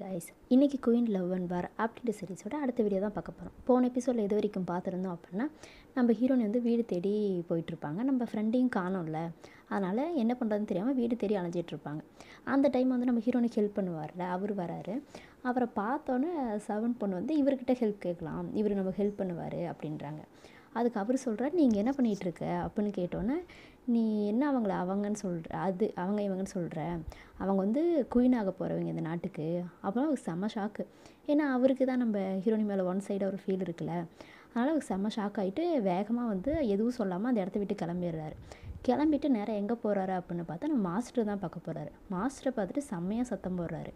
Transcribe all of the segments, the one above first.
guys இன்றைக்கி queen love and war அப்படின்ற சீரீஸோட அடுத்த வீடியோ தான் பார்க்க போகிறோம் போன எபிசோடில் இது வரைக்கும் பார்த்துருந்தோம் அப்படின்னா நம்ம ஹீரோயின் வந்து வீடு தேடி போயிட்டுருப்பாங்க நம்ம ஃப்ரெண்டையும் காணோம்ல அதனால் என்ன பண்ணுறதுன்னு தெரியாமல் வீடு தேடி இருப்பாங்க அந்த டைம் வந்து நம்ம ஹீரோனுக்கு ஹெல்ப் பண்ணுவார்ல அவர் வராரு அவரை பார்த்தோன்னே செவன் பொண்ணு வந்து இவர்கிட்ட ஹெல்ப் கேட்கலாம் இவர் நம்ம ஹெல்ப் பண்ணுவார் அப்படின்றாங்க அதுக்கு அவர் சொல்கிறார் நீங்கள் என்ன பண்ணிகிட்ருக்க அப்படின்னு கேட்டோன்னே நீ என்ன அவங்கள அவங்கன்னு சொல்கிற அது அவங்க இவங்கன்னு சொல்கிற அவங்க வந்து குயினாக போகிறவங்க இந்த நாட்டுக்கு அப்புறம் அவருக்கு செம்ம ஷாக்கு ஏன்னா அவருக்கு தான் நம்ம ஹீரோனி மேலே ஒன் சைடாக ஒரு ஃபீல் இருக்குல்ல அதனால் அவருக்கு செம்ம ஷாக் ஆகிட்டு வேகமாக வந்து எதுவும் சொல்லாமல் அந்த இடத்த விட்டு கிளம்பிடுறாரு கிளம்பிட்டு நேராக எங்கே போகிறாரு அப்படின்னு பார்த்தா நம்ம மாஸ்டர் தான் பார்க்க போகிறாரு மாஸ்டரை பார்த்துட்டு செம்மையாக சத்தம் போடுறாரு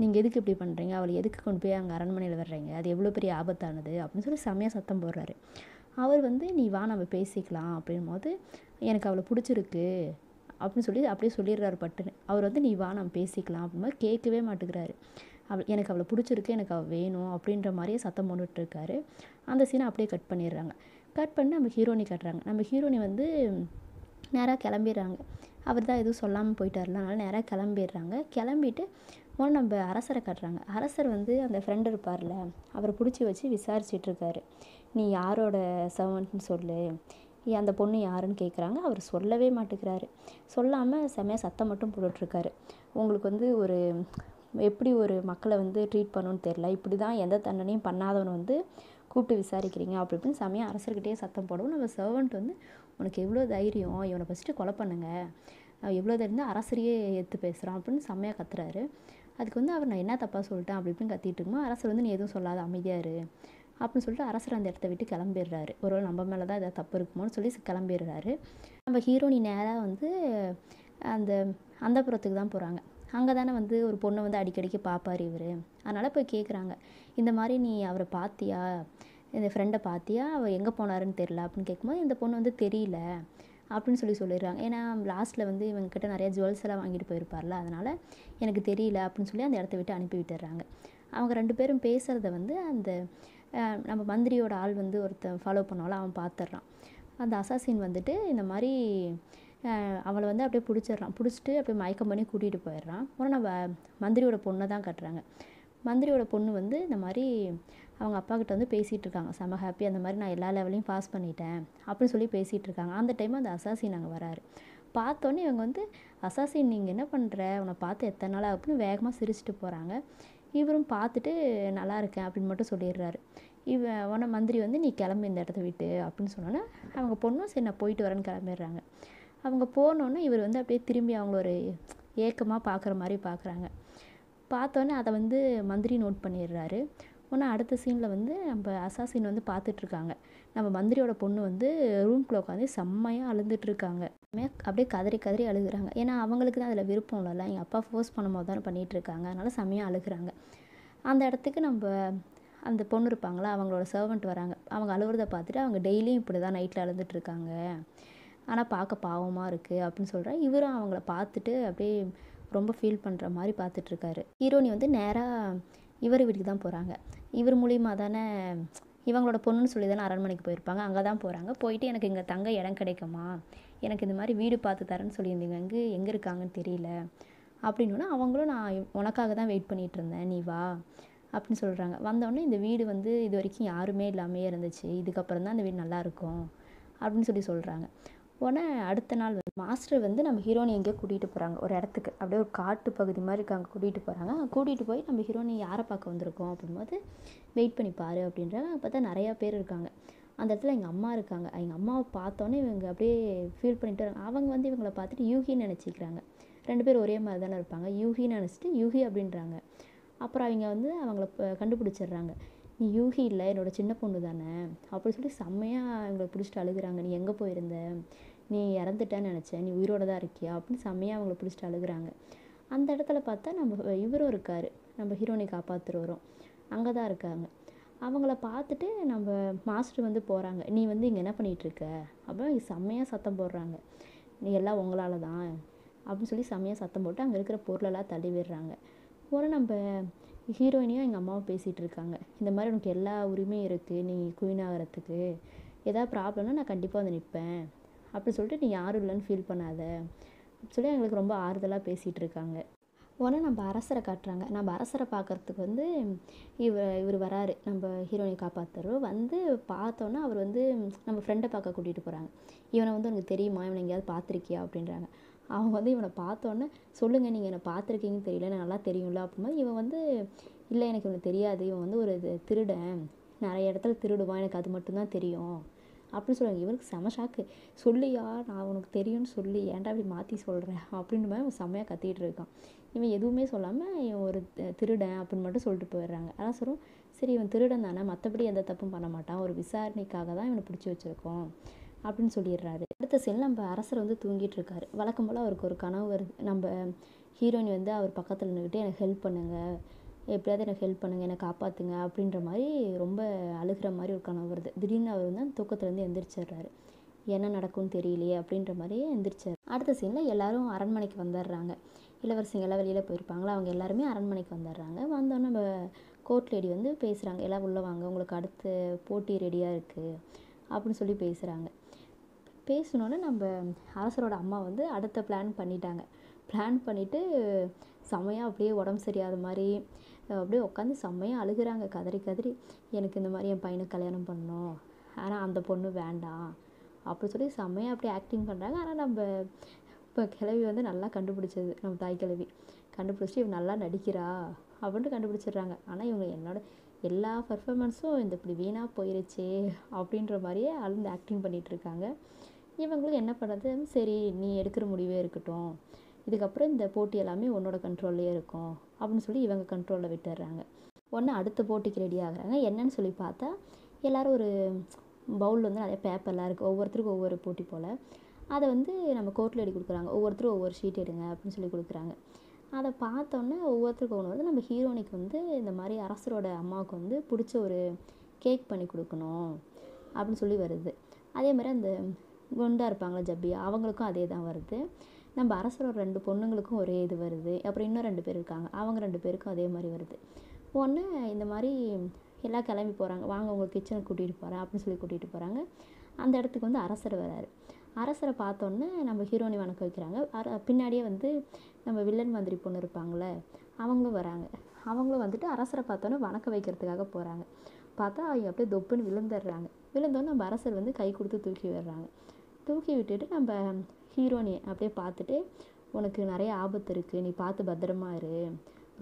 நீங்கள் எதுக்கு இப்படி பண்ணுறீங்க அவளை எதுக்கு கொண்டு போய் அங்கே அரண்மனையில் வர்றீங்க அது எவ்வளோ பெரிய ஆபத்தானது அப்படின்னு சொல்லி செம்மையாக சத்தம் போடுறாரு அவர் வந்து நீ வா நம்ம பேசிக்கலாம் அப்படின் போது எனக்கு அவளை பிடிச்சிருக்கு அப்படின்னு சொல்லி அப்படியே சொல்லிடுறாரு பட்டுன்னு அவர் வந்து நீ வா நம்ம பேசிக்கலாம் அப்படின் கேட்கவே மாட்டேங்கிறாரு அவள் எனக்கு அவளை பிடிச்சிருக்கு எனக்கு அவள் வேணும் அப்படின்ற மாதிரியே சத்தம் போட்டுட்ருக்காரு அந்த சீனை அப்படியே கட் பண்ணிடுறாங்க கட் பண்ணி நம்ம ஹீரோனி கட்டுறாங்க நம்ம ஹீரோனி வந்து நேராக கிளம்பிடுறாங்க அவர் தான் எதுவும் சொல்லாமல் போயிட்டார்ல அதனால் நேராக கிளம்பிடுறாங்க கிளம்பிட்டு முதல்ல நம்ம அரசரை காட்டுறாங்க அரசர் வந்து அந்த ஃப்ரெண்டு இருப்பார்ல அவரை பிடிச்சி வச்சு விசாரிச்சிட்ருக்காரு நீ யாரோட சர்வன்ட்னு சொல்லு அந்த பொண்ணு யாருன்னு கேட்குறாங்க அவர் சொல்லவே மாட்டேங்கிறாரு சொல்லாமல் செம்மையாக சத்தம் மட்டும் போட்டுட்ருக்காரு உங்களுக்கு வந்து ஒரு எப்படி ஒரு மக்களை வந்து ட்ரீட் பண்ணணும்னு தெரில இப்படி தான் எந்த தண்டனையும் பண்ணாதவனு வந்து கூப்பிட்டு விசாரிக்கிறீங்க அப்படி இப்படின்னு சமயம் அரசர்கிட்டயே சத்தம் போடவும் நம்ம சர்வெண்ட் வந்து உனக்கு எவ்வளோ தைரியம் இவனை ஃபஸ்ட்டு கொலை பண்ணுங்க எவ்வளோ தைரியம் அரசரையே எடுத்து பேசுகிறான் அப்படின்னு செம்மையாக கத்துறாரு அதுக்கு வந்து அவர் நான் என்ன தப்பாக சொல்லிட்டேன் அப்படி இப்படின்னு கத்திட்டு இருக்குமோ அரசர் வந்து நீ எதுவும் சொல்லாத அமைதியாக இரு அப்படின்னு சொல்லிட்டு அரசர் அந்த இடத்த விட்டு கிளம்பிடுறாரு ஒரு நம்ம மேலே தான் எதாவது தப்பு இருக்குமோன்னு சொல்லி கிளம்பிடுறாரு நம்ம ஹீரோனி நேராக வந்து அந்த அந்த புறத்துக்கு தான் போகிறாங்க அங்கே தானே வந்து ஒரு பொண்ணை வந்து அடிக்கடிக்கு பார்ப்பார் இவர் அதனால் போய் கேட்குறாங்க இந்த மாதிரி நீ அவரை பார்த்தியா இந்த ஃப்ரெண்டை பார்த்தியா அவர் எங்கே போனாருன்னு தெரில அப்படின்னு கேட்கும்போது இந்த பொண்ணு வந்து தெரியல அப்படின்னு சொல்லி சொல்லிடுறாங்க ஏன்னா லாஸ்ட்டில் வந்து இவங்கக்கிட்ட நிறைய ஜுவல்ஸ் எல்லாம் வாங்கிட்டு போயிருப்பார்ல அதனால் எனக்கு தெரியல அப்படின்னு சொல்லி அந்த இடத்த விட்டு அனுப்பி விட்டுறாங்க அவங்க ரெண்டு பேரும் பேசுகிறத வந்து அந்த நம்ம மந்திரியோட ஆள் வந்து ஒருத்தன் ஃபாலோ பண்ணாலும் அவன் பார்த்துட்றான் அந்த அசாசின் வந்துட்டு இந்த மாதிரி அவளை வந்து அப்படியே பிடிச்சிட்றான் பிடிச்சிட்டு அப்படியே மயக்கம் பண்ணி கூட்டிகிட்டு போயிடுறான் உடனே நம்ம மந்திரியோட பொண்ணை தான் கட்டுறாங்க மந்திரியோட பொண்ணு வந்து இந்த மாதிரி அவங்க அப்பா கிட்ட வந்து பேசிகிட்டு இருக்காங்க செம ஹாப்பி அந்த மாதிரி நான் எல்லா லெவலையும் பாஸ் பண்ணிட்டேன் அப்படின்னு சொல்லி பேசிகிட்டு இருக்காங்க அந்த டைம் அந்த அசாசின் அங்கே வராரு பார்த்தோன்னே இவங்க வந்து அசாசின் நீங்கள் என்ன பண்ணுற உன்னை பார்த்து எத்தனை நாள் அப்படின்னு வேகமாக சிரிச்சுட்டு போகிறாங்க இவரும் பார்த்துட்டு நல்லா இருக்கேன் அப்படின்னு மட்டும் சொல்லிடுறாரு இவ உன மந்திரி வந்து நீ கிளம்பி இந்த இடத்த விட்டு அப்படின்னு சொன்னோன்னே அவங்க பொண்ணும் சரி நான் போயிட்டு வரேன்னு கிளம்பிடுறாங்க அவங்க போனோன்னே இவர் வந்து அப்படியே திரும்பி அவங்கள ஒரு ஏக்கமாக பார்க்குற மாதிரி பார்க்குறாங்க பார்த்தோன்னே அதை வந்து மந்திரி நோட் பண்ணிடுறாரு ஒன்றா அடுத்த சீனில் வந்து நம்ம அசாசின் வந்து பார்த்துட்ருக்காங்க நம்ம மந்திரியோட பொண்ணு வந்து ரூம்குள்ளே உட்காந்து செம்மையாக அழுதுட்டுருக்காங்க அப்படியே கதறி கதறி அழுகுறாங்க ஏன்னா அவங்களுக்கு தான் அதில் விருப்பம் இல்லைல்ல எங்கள் அப்பா ஃபோர்ஸ் பண்ணும்போது தானே பண்ணிகிட்ருக்காங்க அதனால் செம்மையாக அழுகுறாங்க அந்த இடத்துக்கு நம்ம அந்த பொண்ணு இருப்பாங்களா அவங்களோட சர்வெண்ட் வராங்க அவங்க அழுகிறத பார்த்துட்டு அவங்க டெய்லியும் இப்படி தான் நைட்டில் அழுதுட்டுருக்காங்க ஆனால் பார்க்க பாவமாக இருக்குது அப்படின்னு சொல்கிறேன் இவரும் அவங்கள பார்த்துட்டு அப்படியே ரொம்ப ஃபீல் பண்ணுற மாதிரி பார்த்துட்ருக்காரு ஹீரோனி வந்து நேராக இவர் வீட்டுக்கு தான் போகிறாங்க இவர் மூலியமாக தானே இவங்களோட பொண்ணுன்னு சொல்லி தானே அரண்மனைக்கு போயிருப்பாங்க அங்கே தான் போகிறாங்க போயிட்டு எனக்கு இங்கே தங்க இடம் கிடைக்குமா எனக்கு இந்த மாதிரி வீடு பார்த்து தரேன்னு சொல்லியிருந்தீங்க அங்கே எங்கே இருக்காங்கன்னு தெரியல அப்படின்னா அவங்களும் நான் உனக்காக தான் வெயிட் பண்ணிகிட்டு இருந்தேன் நீ வா அப்படின்னு சொல்கிறாங்க வந்தோடனே இந்த வீடு வந்து இது வரைக்கும் யாருமே இல்லாமையே இருந்துச்சு இதுக்கப்புறம் தான் இந்த வீடு நல்லாயிருக்கும் அப்படின்னு சொல்லி சொல்கிறாங்க உடனே அடுத்த நாள் வந்து மாஸ்டர் வந்து நம்ம ஹீரோனி எங்கேயோ கூட்டிகிட்டு போகிறாங்க ஒரு இடத்துக்கு அப்படியே ஒரு காட்டு பகுதி மாதிரி இருக்காங்க கூட்டிகிட்டு போகிறாங்க கூட்டிகிட்டு போய் நம்ம ஹீரோனி யாரை பார்க்க வந்திருக்கோம் அப்படின்போது வெயிட் பண்ணி பாரு அப்படின்றாங்க பார்த்தா நிறையா பேர் இருக்காங்க அந்த இடத்துல எங்கள் அம்மா இருக்காங்க எங்கள் அம்மாவை பார்த்தோன்னே இவங்க அப்படியே ஃபீல் பண்ணிட்டு வராங்க அவங்க வந்து இவங்களை பார்த்துட்டு யூகின்னு நினச்சிக்கிறாங்க ரெண்டு பேர் ஒரே மாதிரி தானே இருப்பாங்க யூகின்னு நினச்சிட்டு யூகி அப்படின்றாங்க அப்புறம் அவங்க வந்து அவங்கள கண்டுபிடிச்சிடுறாங்க நீ யூகி இல்லை என்னோடய சின்ன பொண்ணு தானே அப்படின்னு சொல்லி செம்மையாக அவங்களை பிடிச்சிட்டு அழுகுறாங்க நீ எங்கே போயிருந்த நீ இறந்துட்டேன்னு நினச்சேன் நீ உயிரோடு தான் இருக்கியா அப்படின்னு செம்மையாக அவங்கள பிடிச்சிட்டு அழுகுறாங்க அந்த இடத்துல பார்த்தா நம்ம இவரும் இருக்கார் நம்ம ஹீரோனை காப்பாற்றுறவரும் அங்கே தான் இருக்காங்க அவங்கள பார்த்துட்டு நம்ம மாஸ்டர் வந்து போகிறாங்க நீ வந்து இங்கே என்ன பண்ணிகிட்ருக்க அப்படின்னு செம்மையாக சத்தம் போடுறாங்க நீ எல்லாம் உங்களால் தான் அப்படின்னு சொல்லி செம்மையாக சத்தம் போட்டு அங்கே இருக்கிற பொருளெல்லாம் தள்ளி விடுறாங்க போகிற நம்ம ஹீரோயினியும் எங்கள் அம்மாவும் பேசிகிட்டு இருக்காங்க இந்த மாதிரி உனக்கு எல்லா உரிமையும் இருக்குது நீ குயின் ஆகிறதுக்கு ஏதாவது ப்ராப்ளம்னா நான் கண்டிப்பாக வந்து நிற்பேன் அப்படி சொல்லிட்டு நீ யாரும் இல்லைன்னு ஃபீல் பண்ணாத சொல்லி எங்களுக்கு ரொம்ப ஆறுதலாக பேசிகிட்டு இருக்காங்க உடனே நம்ம அரசரை காட்டுறாங்க நம்ம அரசரை பார்க்குறதுக்கு வந்து இவர் இவர் வராரு நம்ம ஹீரோயினை காப்பாற்றுறவர் வந்து பார்த்தோன்னா அவர் வந்து நம்ம ஃப்ரெண்டை பார்க்க கூட்டிகிட்டு போகிறாங்க இவனை வந்து உனக்கு தெரியுமா இவனை எங்கேயாவது பார்த்துருக்கியா அப்படின்றாங்க அவங்க வந்து இவனை பார்த்தோன்னே சொல்லுங்கள் நீங்கள் என்னை பார்த்துருக்கீங்கன்னு தெரியல நான் நல்லா தெரியும்ல அப்படிம்போது இவன் வந்து இல்லை எனக்கு இவனை தெரியாது இவன் வந்து ஒரு திருடன் நிறைய இடத்துல திருடுவான் எனக்கு அது மட்டும்தான் தெரியும் அப்படின்னு சொல்லுவாங்க இவருக்கு செம ஷாக்கு சொல்லியா நான் உனக்கு தெரியும்னு சொல்லி ஏன்டா இப்படி மாற்றி சொல்கிறேன் அப்படின்ற மாதிரி அவன் செம்மையாக கத்திகிட்டு இருக்கான் இவன் எதுவுமே சொல்லாமல் இவன் ஒரு திருடன் அப்படின்னு மட்டும் சொல்லிட்டு போயிடுறாங்க அதான் சொல்லும் சரி இவன் திருடன் தானே மற்றபடி எந்த தப்பும் பண்ண மாட்டான் ஒரு விசாரணைக்காக தான் இவனை பிடிச்சி வச்சுருக்கோம் அப்படின்னு சொல்லிடுறாரு அடுத்த சீன் நம்ம அரசர் வந்து தூங்கிட்டு இருக்காரு வழக்கம் போல் அவருக்கு ஒரு கனவு வருது நம்ம ஹீரோயின் வந்து அவர் பக்கத்தில் நின்றுக்கிட்டு எனக்கு ஹெல்ப் பண்ணுங்கள் எப்படியாவது எனக்கு ஹெல்ப் பண்ணுங்கள் என்னை காப்பாற்றுங்க அப்படின்ற மாதிரி ரொம்ப அழுகிற மாதிரி ஒரு கனவு வருது திடீர்னு அவர் வந்து அந்த தூக்கத்துலேருந்து எந்திரிச்சிடுறாரு என்ன நடக்கும்னு தெரியலையே அப்படின்ற மாதிரியே எந்திரிச்சார் அடுத்த சீனில் எல்லோரும் அரண்மனைக்கு வந்துடுறாங்க இளவரசிங்கெல்லாம் வெளியில் போயிருப்பாங்களா அவங்க எல்லாருமே அரண்மனைக்கு வந்துடுறாங்க வந்தோன்னே நம்ம கோர்ட் லேடி வந்து பேசுகிறாங்க எல்லாம் உள்ளே வாங்க உங்களுக்கு அடுத்த போட்டி ரெடியாக இருக்குது அப்படின்னு சொல்லி பேசுகிறாங்க பேசினோன்னே நம்ம அரசரோட அம்மா வந்து அடுத்த பிளான் பண்ணிட்டாங்க பிளான் பண்ணிவிட்டு செமையாக அப்படியே உடம்பு சரியாத மாதிரி அப்படியே உட்காந்து செம்மையாக அழுகிறாங்க கதறி கதறி எனக்கு இந்த மாதிரி என் பையனை கல்யாணம் பண்ணோம் ஆனால் அந்த பொண்ணு வேண்டாம் அப்படி சொல்லி செம்மையாக அப்படியே ஆக்டிங் பண்ணுறாங்க ஆனால் நம்ம இப்போ கிழவி வந்து நல்லா கண்டுபிடிச்சது நம்ம தாய் கிழவி கண்டுபிடிச்சிட்டு இவன் நல்லா நடிக்கிறா அப்படின்ட்டு கண்டுபிடிச்சிடுறாங்க ஆனால் இவங்க என்னோட எல்லா பர்ஃபார்மன்ஸும் இந்த இப்படி வீணாக போயிருச்சே அப்படின்ற மாதிரியே அழுந்து ஆக்டிங் பண்ணிகிட்ருக்காங்க இவங்களும் என்ன பண்ணுறது சரி நீ எடுக்கிற முடிவே இருக்கட்டும் இதுக்கப்புறம் இந்த போட்டி எல்லாமே உன்னோட கண்ட்ரோல்லையே இருக்கும் அப்படின்னு சொல்லி இவங்க கண்ட்ரோலில் விட்டுடுறாங்க ஒன்று அடுத்த போட்டிக்கு ரெடி ஆகுறாங்க என்னன்னு சொல்லி பார்த்தா எல்லோரும் ஒரு பவுல் வந்து நிறைய பேப்பர்லாம் இருக்குது ஒவ்வொருத்தருக்கும் ஒவ்வொரு போட்டி போல் அதை வந்து நம்ம கோர்ட்டில் எடுத்து கொடுக்குறாங்க ஒவ்வொருத்தரும் ஒவ்வொரு ஷீட் எடுங்க அப்படின்னு சொல்லி கொடுக்குறாங்க அதை பார்த்தோன்னே ஒவ்வொருத்தருக்கும் ஒன்று வந்து நம்ம ஹீரோனிக்கு வந்து இந்த மாதிரி அரசரோட அம்மாவுக்கு வந்து பிடிச்ச ஒரு கேக் பண்ணி கொடுக்கணும் அப்படின்னு சொல்லி வருது அதே மாதிரி அந்த குண்டாக இருப்பாங்களே ஜப்பி அவங்களுக்கும் அதே தான் வருது நம்ம அரசரோட ரெண்டு பொண்ணுங்களுக்கும் ஒரே இது வருது அப்புறம் இன்னும் ரெண்டு பேர் இருக்காங்க அவங்க ரெண்டு பேருக்கும் அதே மாதிரி வருது ஒன்று இந்த மாதிரி எல்லாம் கிளம்பி போகிறாங்க வாங்க உங்களுக்கு கிச்சனை கூட்டிகிட்டு போகிறேன் அப்படின்னு சொல்லி கூட்டிகிட்டு போகிறாங்க அந்த இடத்துக்கு வந்து அரசர் வராரு அரசரை பார்த்தோன்னே நம்ம ஹீரோனி வணக்கம் வைக்கிறாங்க பின்னாடியே வந்து நம்ம வில்லன் மந்திரி பொண்ணு இருப்பாங்களே அவங்களும் வராங்க அவங்களும் வந்துட்டு அரசரை பார்த்தோன்னே வணக்கம் வைக்கிறதுக்காக போகிறாங்க பார்த்தா அவங்க அப்படியே தொப்புன்னு விழுந்துடுறாங்க விழுந்தோன்னே நம்ம அரசர் வந்து கை கொடுத்து தூக்கி விடுறாங்க தூக்கி விட்டுட்டு நம்ம ஹீரோனி அப்படியே பார்த்துட்டு உனக்கு நிறைய ஆபத்து இருக்குது நீ பார்த்து பத்திரமா இரு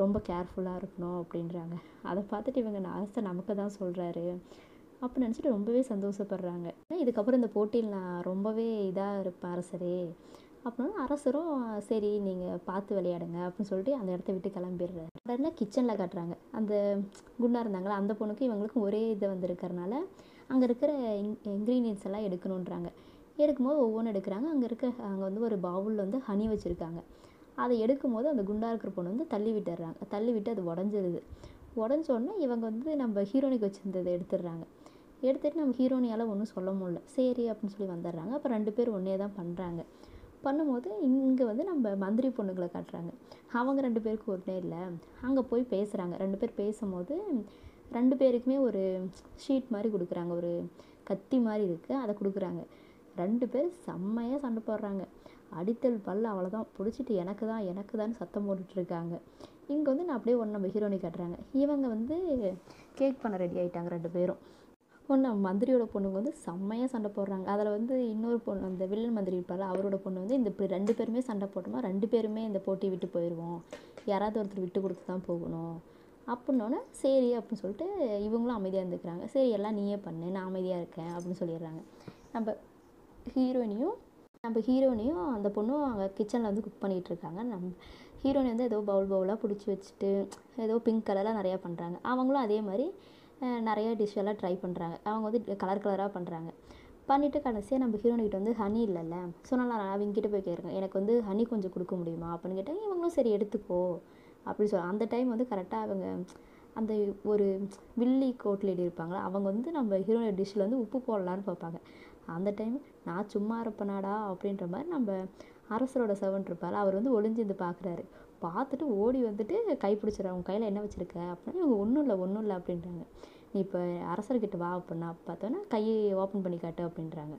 ரொம்ப கேர்ஃபுல்லாக இருக்கணும் அப்படின்றாங்க அதை பார்த்துட்டு இவங்க அரசை நமக்கு தான் சொல்கிறாரு அப்படின்னு நினச்சிட்டு ரொம்பவே சந்தோஷப்படுறாங்க இதுக்கப்புறம் இந்த போட்டியில் நான் ரொம்பவே இதாக இருப்பேன் அரசரே அப்படின்னா அரசரும் சரி நீங்கள் பார்த்து விளையாடுங்க அப்படின்னு சொல்லிட்டு அந்த இடத்த விட்டு கிளம்பிடுறாரு உடனே கிச்சனில் காட்டுறாங்க அந்த குண்டாக இருந்தாங்களா அந்த பொண்ணுக்கும் இவங்களுக்கும் ஒரே இது வந்திருக்கிறனால அங்கே இருக்கிற இன் இன்க்ரீடியன்ஸ் எல்லாம் எடுக்கணுன்றாங்க எடுக்கும்போது ஒவ்வொன்று எடுக்கிறாங்க அங்கே இருக்க அங்கே வந்து ஒரு பவுலில் வந்து ஹனி வச்சுருக்காங்க அதை எடுக்கும்போது அந்த குண்டாக இருக்கிற பொண்ணு வந்து தள்ளி விட்டுடுறாங்க தள்ளி விட்டு அது உடஞ்சிருது உடனே இவங்க வந்து நம்ம ஹீரோனிக்கு வச்சுருந்ததை எடுத்துடுறாங்க எடுத்துகிட்டு நம்ம ஹீரோனியால் ஒன்றும் சொல்ல முடியல சரி அப்படின்னு சொல்லி வந்துடுறாங்க அப்போ ரெண்டு பேர் ஒன்றே தான் பண்ணுறாங்க பண்ணும்போது இங்கே வந்து நம்ம மந்திரி பொண்ணுங்களை காட்டுறாங்க அவங்க ரெண்டு பேருக்கு ஒன்றே இல்லை அங்கே போய் பேசுகிறாங்க ரெண்டு பேர் பேசும்போது ரெண்டு பேருக்குமே ஒரு ஷீட் மாதிரி கொடுக்குறாங்க ஒரு கத்தி மாதிரி இருக்குது அதை கொடுக்குறாங்க ரெண்டு பேர் செம்மையாக சண்டை போடுறாங்க அடித்தல் பல்லு அவ்வளோதான் பிடிச்சிட்டு எனக்கு தான் எனக்கு தான் சத்தம் போட்டுட்ருக்காங்க இங்கே வந்து நான் அப்படியே ஒன்று நம்ம ஹீரோனி கட்டுறாங்க இவங்க வந்து கேக் பண்ண ரெடி ஆகிட்டாங்க ரெண்டு பேரும் ஒன்று மந்திரியோட பொண்ணுங்க வந்து செம்மையாக சண்டை போடுறாங்க அதில் வந்து இன்னொரு பொண்ணு அந்த வில்லன் மந்திரி இருப்பார் அவரோட பொண்ணு வந்து இந்த ரெண்டு பேருமே சண்டை போட்டோமா ரெண்டு பேருமே இந்த போட்டி விட்டு போயிடுவோம் யாராவது ஒருத்தர் விட்டு கொடுத்து தான் போகணும் அப்படின்னோடனே சரி அப்படின்னு சொல்லிட்டு இவங்களும் அமைதியாக இருந்துக்கிறாங்க சரி எல்லாம் நீயே பண்ணு நான் அமைதியாக இருக்கேன் அப்படின்னு சொல்லிடுறாங்க நம்ம ஹீரோயினையும் நம்ம ஹீரோயினையும் அந்த பொண்ணும் அங்கே கிச்சனில் வந்து குக் பண்ணிகிட்ருக்காங்க நம் ஹீரோயின் வந்து ஏதோ பவுல் பவுலாக பிடிச்சி வச்சுட்டு ஏதோ பிங்க் கலராக நிறையா பண்ணுறாங்க அவங்களும் அதே மாதிரி நிறைய டிஷ் எல்லாம் ட்ரை பண்ணுறாங்க அவங்க வந்து கலர் கலராக பண்ணுறாங்க பண்ணிவிட்டு கடைசியாக நம்ம ஹீரோனிக்கிட்ட வந்து ஹனி இல்லைல்ல ஸோ நான் அவங்ககிட்ட போய் கேட்குறேன் எனக்கு வந்து ஹனி கொஞ்சம் கொடுக்க முடியுமா அப்படின்னு கேட்டாங்க இவங்களும் சரி எடுத்துக்கோ அப்படின்னு சொல்ல அந்த டைம் வந்து கரெக்டாக அவங்க அந்த ஒரு வில்லி கோட் லேடி இருப்பாங்களா அவங்க வந்து நம்ம ஹீரோயின் டிஷ்ஷில் வந்து உப்பு போடலான்னு பார்ப்பாங்க அந்த டைம் நான் சும்மா இருப்பேனாடா அப்படின்ற மாதிரி நம்ம அரசரோட செவன் இருப்பார் அவர் வந்து ஒளிஞ்சு இருந்து பார்க்குறாரு பார்த்துட்டு ஓடி வந்துட்டு கை பிடிச்சிடறாரு கையில் என்ன வச்சுருக்க அப்படின்னா இவங்க ஒன்றும் இல்லை ஒன்றும் இல்லை அப்படின்றாங்க நீ இப்போ அரசர்கிட்ட வா அப்படின்னா பார்த்தோன்னா கையை ஓப்பன் பண்ணி காட்டு அப்படின்றாங்க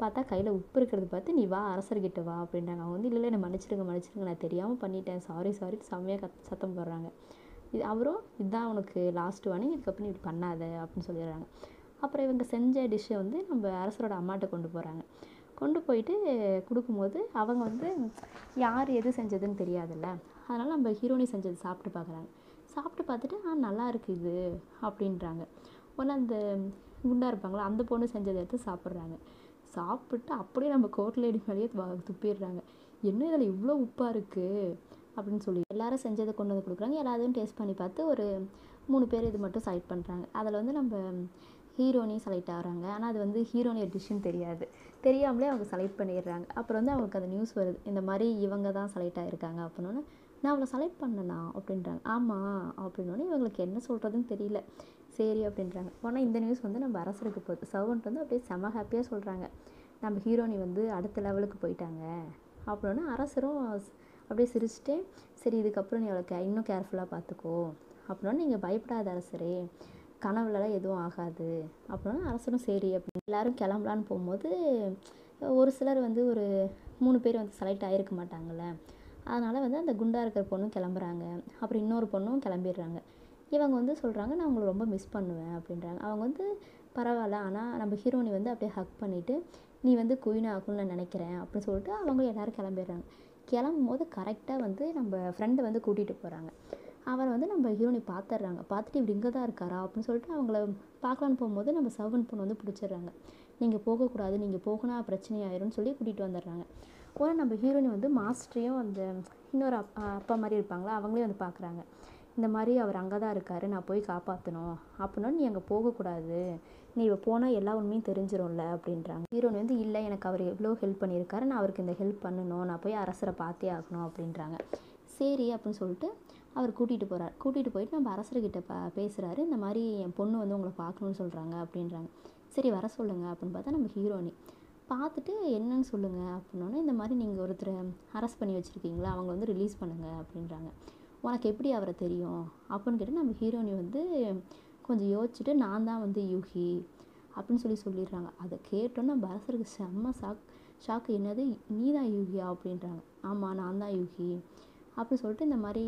பார்த்தா கையில் உப்பு இருக்கிறது பார்த்து நீ வா அரசர்கிட்ட வா அப்படின்றாங்க அவங்க வந்து இல்லை இல்லை மன்னிச்சிருங்க மன்னிச்சிருங்க நான் தெரியாமல் பண்ணிட்டேன் சாரி சாரி செம்மையாக கத் சத்தம் போடுறாங்க இது அவரும் இதுதான் உனக்கு லாஸ்ட் வார்னிங் இதுக்கப்புறம் இப்படி பண்ணாத அப்படின்னு சொல்லிடுறாங்க அப்புறம் இவங்க செஞ்ச டிஷ்ஷை வந்து நம்ம அரசரோட அம்மாட்ட கொண்டு போகிறாங்க கொண்டு போயிட்டு கொடுக்கும்போது அவங்க வந்து யார் எது செஞ்சதுன்னு தெரியாதுல்ல அதனால் நம்ம ஹீரோனி செஞ்சது சாப்பிட்டு பார்க்குறாங்க சாப்பிட்டு பார்த்துட்டு ஆ நல்லா இருக்குது அப்படின்றாங்க உடனே அந்த குண்டாக இருப்பாங்களா அந்த பொண்ணு செஞ்சதை எடுத்து சாப்பிட்றாங்க சாப்பிட்டு அப்படியே நம்ம கோட்லேடி மேலேயே துப்பிடுறாங்க என்ன இதில் இவ்வளோ உப்பாக இருக்குது அப்படின்னு சொல்லி எல்லாரும் செஞ்சதை கொண்டு வந்து கொடுக்குறாங்க எல்லாத்தையும் டேஸ்ட் பண்ணி பார்த்து ஒரு மூணு பேர் இது மட்டும் சைட் பண்ணுறாங்க அதில் வந்து நம்ம ஹீரோனையும் செலக்ட் ஆகிறாங்க ஆனால் அது வந்து ஹீரோனுடைய டிசிஷன் தெரியாது தெரியாமலே அவங்க செலக்ட் பண்ணிடுறாங்க அப்புறம் வந்து அவங்களுக்கு அந்த நியூஸ் வருது இந்த மாதிரி இவங்க தான் செலக்ட் ஆகிருக்காங்க அப்படின்னோடனே நான் அவளை செலக்ட் பண்ணனா அப்படின்றாங்க ஆமாம் அப்படின்னோடனே இவங்களுக்கு என்ன சொல்கிறதுன்னு தெரியல சரி அப்படின்றாங்க ஆனால் இந்த நியூஸ் வந்து நம்ம அரசருக்கு போகுது சர்வன்ட் வந்து அப்படியே செம ஹாப்பியாக சொல்கிறாங்க நம்ம ஹீரோனி வந்து அடுத்த லெவலுக்கு போயிட்டாங்க அப்படின்னா அரசரும் அப்படியே சிரிச்சுட்டே சரி இதுக்கப்புறம் நீ கே இன்னும் கேர்ஃபுல்லாக பார்த்துக்கோ அப்படின்னா நீங்கள் பயப்படாத அரசரே கனவுலலாம் எதுவும் ஆகாது அப்படின்னா அரசரும் சரி அப்படின்னு எல்லோரும் கிளம்பலான்னு போகும்போது ஒரு சிலர் வந்து ஒரு மூணு பேர் வந்து செலக்ட் ஆகிருக்க மாட்டாங்கள்ல அதனால் வந்து அந்த குண்டா இருக்கிற பொண்ணும் கிளம்புறாங்க அப்புறம் இன்னொரு பொண்ணும் கிளம்பிடுறாங்க இவங்க வந்து சொல்கிறாங்க நான் உங்களை ரொம்ப மிஸ் பண்ணுவேன் அப்படின்றாங்க அவங்க வந்து பரவாயில்ல ஆனால் நம்ம ஹீரோனி வந்து அப்படியே ஹக் பண்ணிவிட்டு நீ வந்து குயின் ஆகும்னு நான் நினைக்கிறேன் அப்படின்னு சொல்லிட்டு அவங்க எல்லோரும் கிளம்பிடுறாங்க கிளம்பும் போது கரெக்டாக வந்து நம்ம ஃப்ரெண்டை வந்து கூட்டிகிட்டு போகிறாங்க அவரை வந்து நம்ம ஹீரோனை பார்த்துட்றாங்க பார்த்துட்டு இவர் இங்கே தான் இருக்காரா அப்படின்னு சொல்லிட்டு அவங்கள பார்க்கலான்னு போகும்போது நம்ம சவன் பொண்ணு வந்து பிடிச்சிடுறாங்க நீங்கள் போகக்கூடாது நீங்கள் போகணும் ஆயிரும்னு சொல்லி கூட்டிகிட்டு வந்துடுறாங்க ஒரு நம்ம ஹீரோனி வந்து மாஸ்டரையும் அந்த இன்னொரு அப்பா மாதிரி இருப்பாங்களா அவங்களே வந்து பார்க்குறாங்க இந்த மாதிரி அவர் அங்கே தான் இருக்கார் நான் போய் காப்பாற்றணும் அப்படின்னா நீ அங்கே போகக்கூடாது நீ இப்போ போனால் எல்லா உண்மையும் தெரிஞ்சிடும்ல அப்படின்றாங்க ஹீரோனி வந்து இல்லை எனக்கு அவர் எவ்வளோ ஹெல்ப் பண்ணியிருக்காரு நான் அவருக்கு இந்த ஹெல்ப் பண்ணணும் நான் போய் அரசரை பார்த்தே ஆகணும் அப்படின்றாங்க சரி அப்படின்னு சொல்லிட்டு அவர் கூட்டிகிட்டு போகிறார் கூட்டிகிட்டு போயிட்டு நம்ம அரசர்கிட்ட ப பேசுகிறாரு இந்த மாதிரி என் பொண்ணு வந்து உங்களை பார்க்கணுன்னு சொல்கிறாங்க அப்படின்றாங்க சரி வர சொல்லுங்கள் அப்படின்னு பார்த்தா நம்ம ஹீரோனி பார்த்துட்டு என்னன்னு சொல்லுங்கள் அப்படின்னோடனே இந்த மாதிரி நீங்கள் ஒருத்தர் அரெஸ்ட் பண்ணி வச்சுருக்கீங்களா அவங்க வந்து ரிலீஸ் பண்ணுங்கள் அப்படின்றாங்க உனக்கு எப்படி அவரை தெரியும் அப்படின்னு கேட்டு நம்ம ஹீரோனி வந்து கொஞ்சம் யோசிச்சுட்டு நான் தான் வந்து யூகி அப்படின்னு சொல்லி சொல்லிடுறாங்க அதை நம்ம அரசருக்கு செம்ம ஷாக் ஷாக்கு என்னது நீ தான் யூகியா அப்படின்றாங்க ஆமாம் நான் தான் யூகி அப்படின்னு சொல்லிட்டு இந்த மாதிரி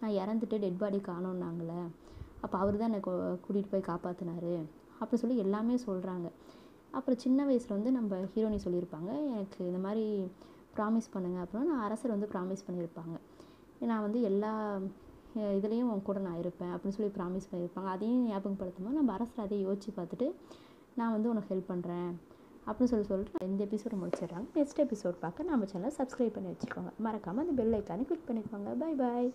நான் இறந்துட்டு டெட் பாடி காணோன்னாங்களே அப்போ அவர் தான் என்னை கூட்டிகிட்டு போய் காப்பாற்றினாரு அப்படி சொல்லி எல்லாமே சொல்கிறாங்க அப்புறம் சின்ன வயசில் வந்து நம்ம ஹீரோனி சொல்லியிருப்பாங்க எனக்கு இந்த மாதிரி ப்ராமிஸ் பண்ணுங்கள் அப்புறம் நான் அரசர் வந்து ப்ராமிஸ் பண்ணியிருப்பாங்க நான் வந்து எல்லா இதுலேயும் உன் கூட நான் இருப்பேன் அப்படின்னு சொல்லி ப்ராமிஸ் பண்ணியிருப்பாங்க அதையும் ஞாபகப்படுத்தும்போது நம்ம அரசர் அதை யோசித்து பார்த்துட்டு நான் வந்து உனக்கு ஹெல்ப் பண்ணுறேன் அப்படின்னு சொல்லி சொல்லிட்டு இந்த எபிசோடு முடிச்சிடுறாங்க நெக்ஸ்ட் எபிசோட் பார்க்க நம்ம சேனல் சப்ஸ்கிரைப் பண்ணி வச்சுக்கோங்க மறக்காமல் அந்த பெல் ஐக்கானே கிளிக் பண்ணிக்கோங்க பாய் பாய்